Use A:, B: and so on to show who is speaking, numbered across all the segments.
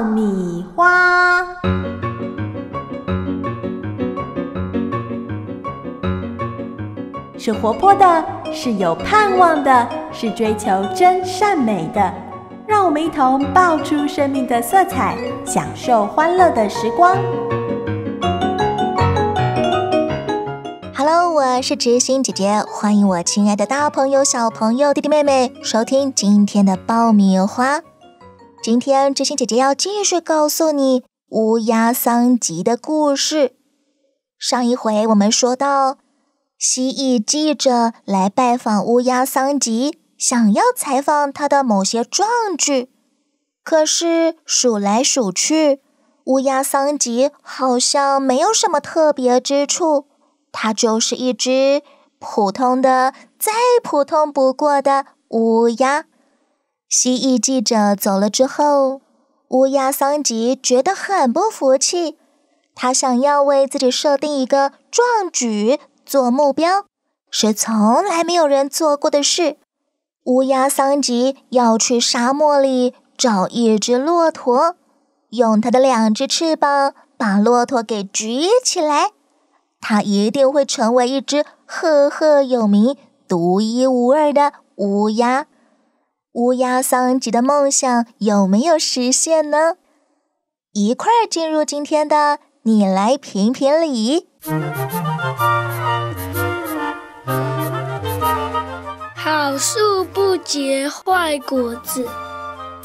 A: 爆米花是活泼的，是有盼望的，是追求真善美的。让我们一同爆出生命的色彩，享受欢乐的时光。Hello，我是知心姐姐，欢迎我亲爱的大朋友、小朋友、弟弟妹妹收听今天的爆米花。今天知心姐姐要继续告诉你乌鸦桑吉的故事。上一回我们说到，蜥蜴记者来拜访乌鸦桑吉，想要采访他的某些壮举。可是数来数去，乌鸦桑吉好像没有什么特别之处，它就是一只普通的、再普通不过的乌鸦。蜥蜴记者走了之后，乌鸦桑吉觉得很不服气。他想要为自己设定一个壮举做目标，是从来没有人做过的事。乌鸦桑吉要去沙漠里找一只骆驼，用它的两只翅膀把骆驼给举起来。他一定会成为一只赫赫有名、独一无二的乌鸦。乌鸦桑吉的梦想有没有实现呢？一块进入今天的你来评评理。
B: 好树不结坏果子，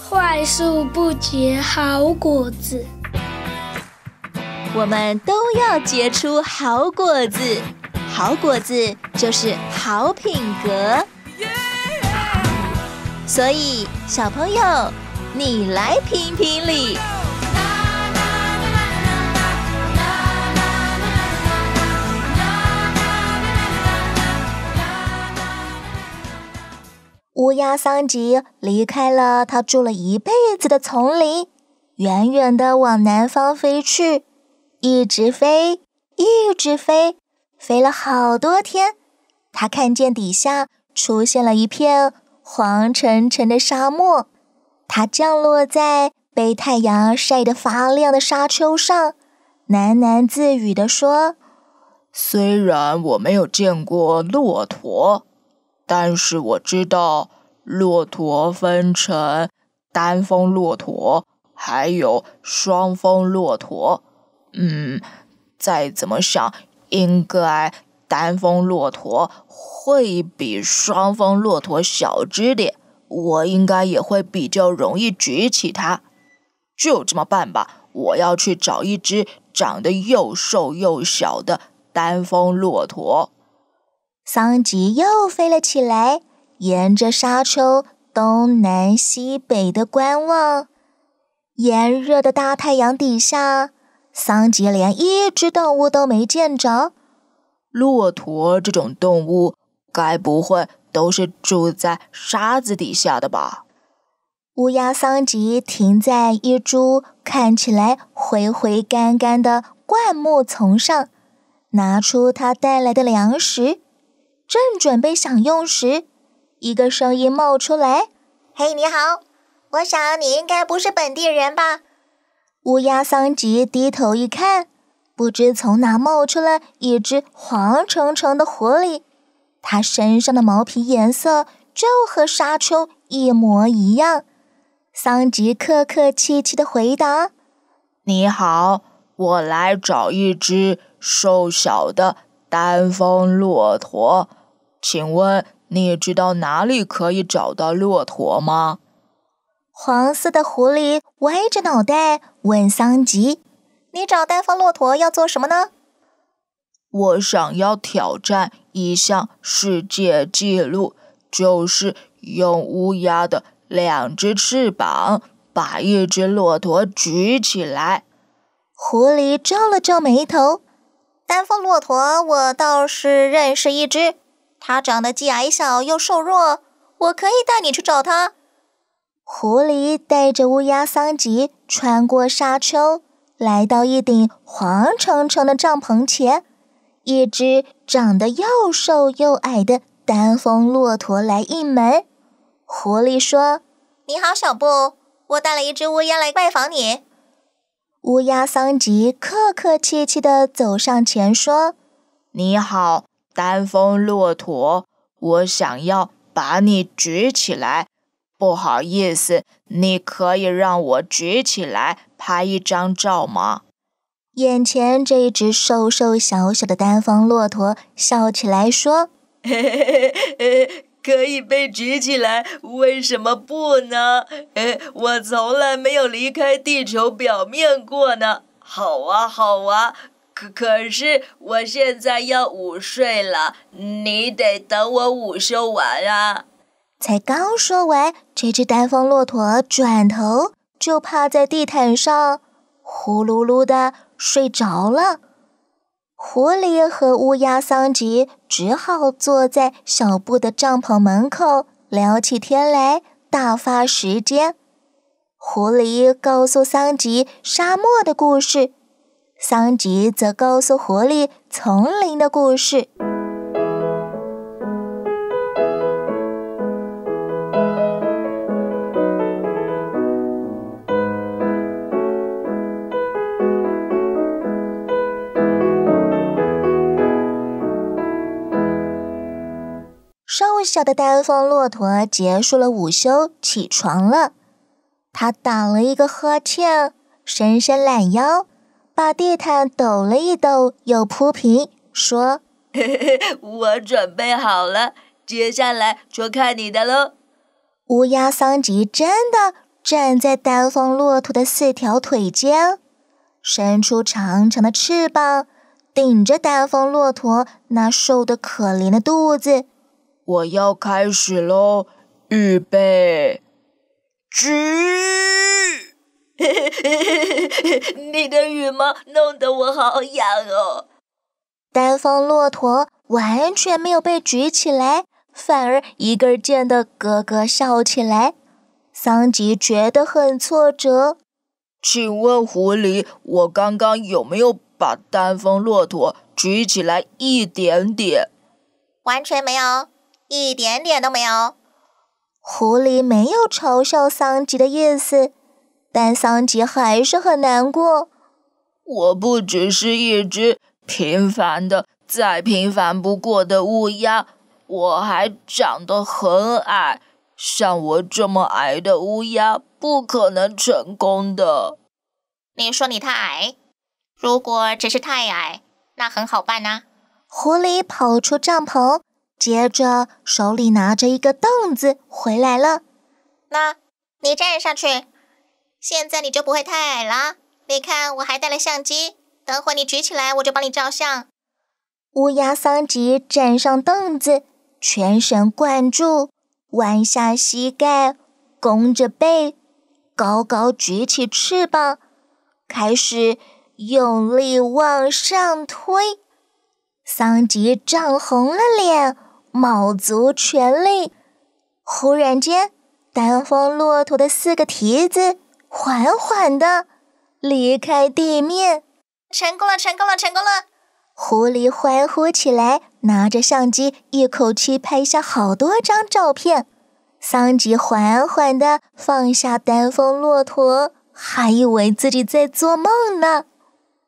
A: 坏树不结好果子。我们都要结出好果子，好果子就是好品格。所以，小朋友，你来评评理。乌鸦桑吉离开了他住了一辈子的丛林，远远的往南方飞去，一直飞，一直飞，飞了好多天，他看见底下出现了一片。黄沉沉的沙漠，它降落在被太阳晒得发亮的沙丘上，喃喃
B: 自语地说：“虽然我没有见过骆驼，但是我知道骆驼分成单峰骆驼，还有双峰骆驼。嗯，再怎么想，应该……”单峰骆驼会比双峰骆驼小只点，我应该也会比较容易举起它。就这么办吧，我要去找一只长得又瘦又小的单峰骆驼。桑吉
A: 又飞了起来，沿着沙丘东南西北的观望。炎热的大太阳底下，桑吉连一
B: 只动物都没见着。骆驼这种动物，该不会都是住在沙子底下的吧？乌鸦
A: 桑吉停在一株看起来灰灰干干的灌木丛上，拿出他带来的粮食，正准备享用时，一个声音冒出来：“嘿，你好！我想你应该不是本地人吧？”乌鸦桑吉低头一看。不知从哪冒出来一只黄澄澄的狐狸，它身上的毛皮颜色就和沙丘一模一样。桑
B: 吉客客气气
A: 地回答：“
B: 你好，我来找一只瘦小的单峰骆驼，请问你知道哪里可以找到骆驼吗？”黄
A: 色的狐狸歪着脑袋问桑吉。你找单峰骆驼要
B: 做什么呢？我想要挑战一项世界纪录，就是用乌鸦的两只翅膀把一只骆驼举起来。狐狸皱了皱
A: 眉头。单峰骆驼，我倒是认识一只，它长得既矮小又瘦弱，我可以带你去找它。狐狸带着乌鸦桑吉穿过沙丘。来到一顶黄澄澄的帐篷前，一只长得又瘦又矮的丹峰骆驼来应门。狐狸说：“你好，小布，我带了一只乌鸦来拜访你。”乌鸦桑吉客客气气
B: 的走上前说：“你好，丹峰骆驼，我想要把你举起来。”不好意思，你可以让我举起来拍一张照吗？眼前
A: 这一只瘦瘦小小的单峰骆驼笑起来说：“
B: 嘿嘿嘿，可以被举起来，为什么不呢？我从来没有离开地球表面过呢。好啊，好啊，可可是我现在要午睡了，你得等我午休完啊。”
A: 才刚说完，这只单峰骆驼转头就趴在地毯上呼噜噜地睡着了。狐狸和乌鸦桑吉只好坐在小布的帐篷门口聊起天来，打发时间。狐狸告诉桑吉沙漠的故事，桑吉则告诉狐狸丛林的故事。小的丹凤骆驼结束了午休，起床了。他打了一个呵欠，伸伸懒腰，把地毯抖了一抖，又铺平，说：“
B: 嘿嘿，我准备好了，接下来就看你的喽。”
A: 乌鸦桑吉真的站在丹凤骆驼的四条腿间，伸出长长的翅膀，顶着丹凤骆驼那瘦的可怜的肚子。
B: 我要开始喽！预备，举！你的羽毛弄得我好痒哦。
A: 单峰骆驼完全没有被举起来，反而一个劲的咯咯笑起来。桑吉觉得
B: 很挫折。请问狐狸，我刚刚有没有把单峰骆驼举起来一点点？
A: 完全没有。一点点都没有。狐狸没有嘲笑桑吉的意思，但桑吉还是很难过。
B: 我不只是一只平凡的、再平凡不过的乌鸦，我还长得很矮。像我这么矮的乌鸦不可能成功的。
A: 你说你太矮，
B: 如果只是
A: 太矮，那很好办呐。狐狸跑出帐篷。接着，手里拿着一个凳子回来了。那，你站上去，现在你就不会太矮了。你看，我还带了相机，等会你举起来，我就帮你照相。乌鸦桑吉站上凳子，全神贯注，弯下膝盖，弓着背，高高举起翅膀，开始用力往上推。桑吉涨红了脸。卯足全力，忽然间，丹峰骆驼的四个蹄子缓缓的离开地面，成功了！成功了！成功了！狐狸欢呼起来，拿着相机一口气拍下好多张照片。桑吉缓缓的放下丹峰
B: 骆驼，还以为自己在做梦呢。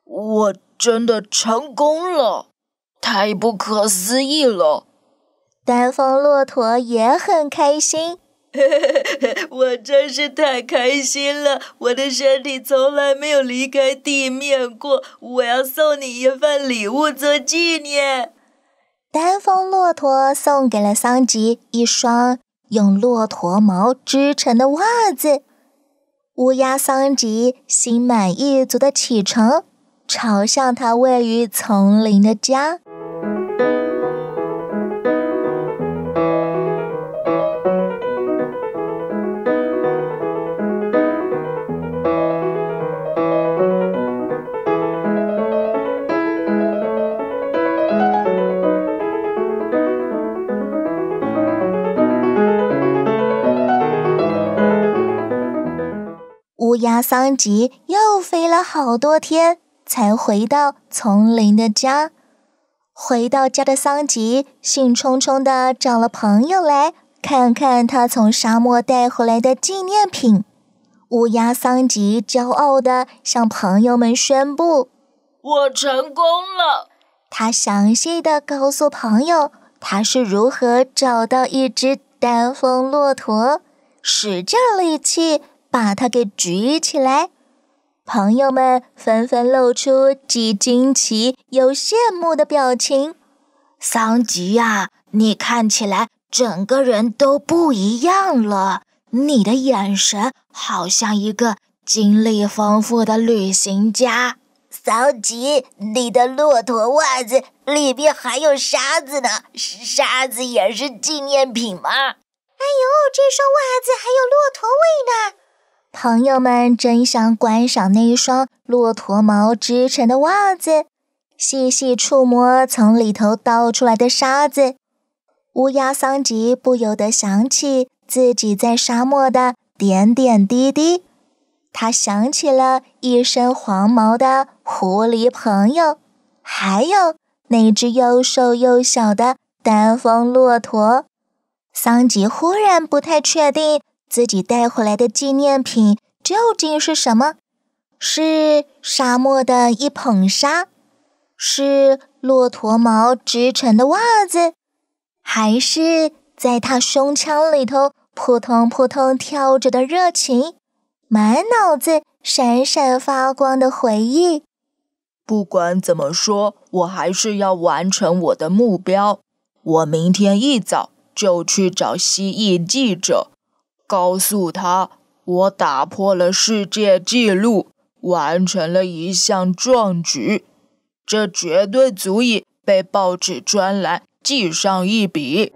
B: 我真的成功了！太不可思议了！丹
A: 峰骆驼也很开心，
B: 我真是太开心了！我的身体从来没有离开地面过。我要送你一份礼物做纪念。
A: 丹峰骆驼送给了桑吉一双用骆驼毛织成的袜子。乌鸦桑吉心满意足地启程，朝向他位于丛林的家。桑吉又飞了好多天，才回到丛林的家。回到家的桑吉兴冲冲地找了朋友来看看他从沙漠带回来的纪念品。乌鸦桑吉骄傲地向朋友们宣布：“
B: 我成功了！”
A: 他详细的告诉朋友，他是如何找到一只丹峰骆驼，使尽力气。把它给举起来，朋友们纷纷露出既惊奇又羡慕的表情。桑吉呀，你看起来整个人都不一样了，你的眼神好像一个经历丰富的旅行家。桑吉，你的骆驼袜子里面还有沙子呢，沙子也是纪念品吗？哎呦，这双袜子还有骆驼味呢！朋友们争相观赏那一双骆驼毛织成的袜子，细细触摸从里头倒出来的沙子。乌鸦桑吉不由得想起自己在沙漠的点点滴滴。他想起了一身黄毛的狐狸朋友，还有那只又瘦又小的单峰骆驼。桑吉忽然不太确定。自己带回来的纪念品究竟是什么？是沙漠的一捧沙，是骆驼毛织成的袜子，还是在他胸腔里头扑通扑通跳着的热情，
B: 满脑子闪闪发光的回忆？不管怎么说，我还是要完成我的目标。我明天一早就去找蜥蜴记者。告诉他，我打破了世界纪录，完成了一项壮举，这绝对足以被报纸专栏记上一笔。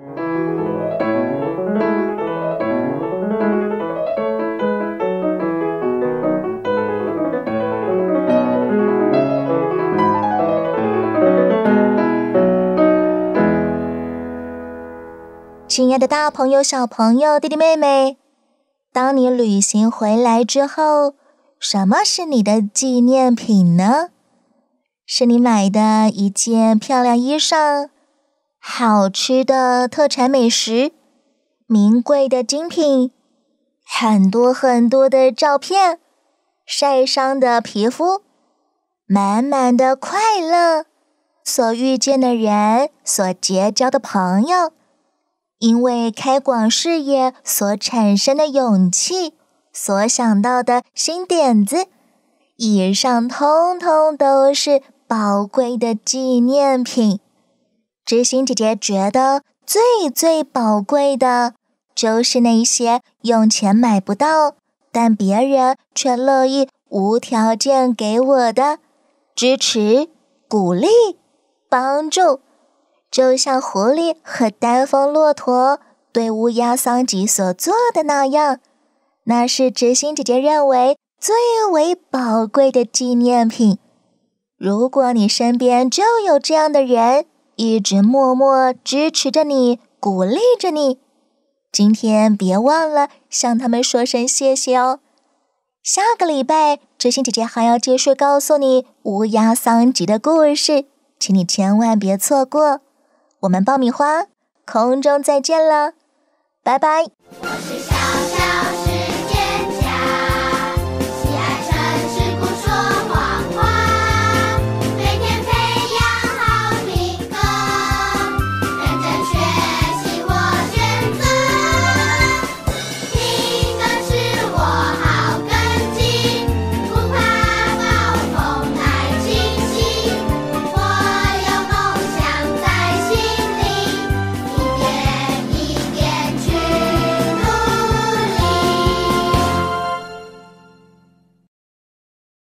A: 亲爱的大朋友、小朋友、弟弟妹妹，当你旅行回来之后，什么是你的纪念品呢？是你买的一件漂亮衣裳，好吃的特产美食，名贵的精品，很多很多的照片，晒伤的皮肤，满满的快乐，所遇见的人，所结交的朋友。因为开广视野所产生的勇气，所想到的新点子，以上通通都是宝贵的纪念品。知心姐姐觉得最最宝贵的，就是那些用钱买不到，但别人却乐意无条件给我的支持、鼓励、帮助。就像狐狸和丹峰骆驼对乌鸦桑吉所做的那样，那是知心姐姐认为最为宝贵的纪念品。如果你身边就有这样的人，一直默默支持着你、鼓励着你，今天别忘了向他们说声谢谢哦。下个礼拜，知心姐姐还要继续告诉你乌鸦桑吉的故事，请你千万别错过。我们爆米花空中再见了，拜拜。